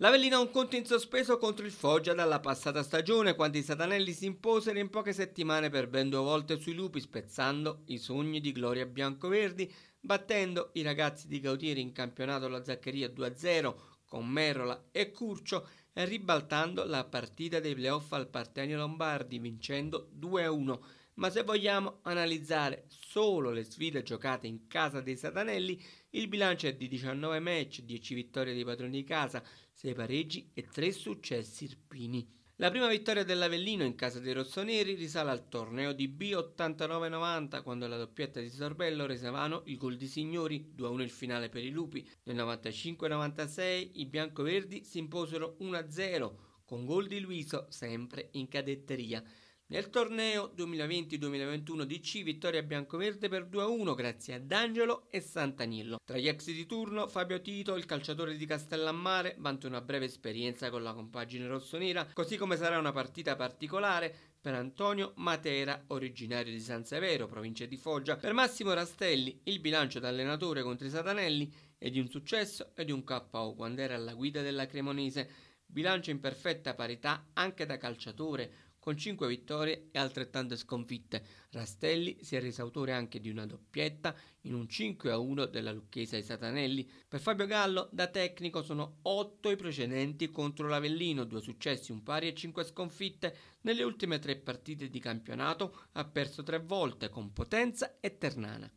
L'Avellino ha un conto in sospeso contro il Foggia dalla passata stagione, quando i Satanelli si imposero in poche settimane per ben due volte sui lupi, spezzando i sogni di gloria biancoverdi, battendo i ragazzi di Gautieri in campionato alla Zaccheria 2-0 con Merola e Curcio e ribaltando la partita dei playoff al Partenio Lombardi, vincendo 2-1 ma se vogliamo analizzare solo le sfide giocate in casa dei Satanelli, il bilancio è di 19 match, 10 vittorie dei padroni di casa, 6 pareggi e 3 successi irpini. La prima vittoria dell'Avellino in casa dei rossoneri risale al torneo di B 89-90 quando la doppietta di Sorbello rese vano il gol di Signori 2-1 il finale per i Lupi. Nel 95-96 i biancoverdi si imposero 1-0 con gol di Luiso sempre in cadetteria. Nel torneo 2020-2021 DC vittoria biancoverde per 2-1 grazie ad Angelo e Santanillo. Tra gli ex di turno Fabio Tito, il calciatore di Castellammare, vanta una breve esperienza con la compagine rossonera, così come sarà una partita particolare per Antonio Matera, originario di San Severo, provincia di Foggia, per Massimo Rastelli, il bilancio da allenatore contro i Satanelli è di un successo e di un KO quando era alla guida della Cremonese, bilancio in perfetta parità anche da calciatore con 5 vittorie e altrettante sconfitte. Rastelli si è reso autore anche di una doppietta in un 5-1 della Lucchese ai Satanelli. Per Fabio Gallo, da tecnico, sono 8 i precedenti contro l'Avellino, 2 successi, un pari e 5 sconfitte. Nelle ultime 3 partite di campionato ha perso 3 volte con Potenza e Ternana.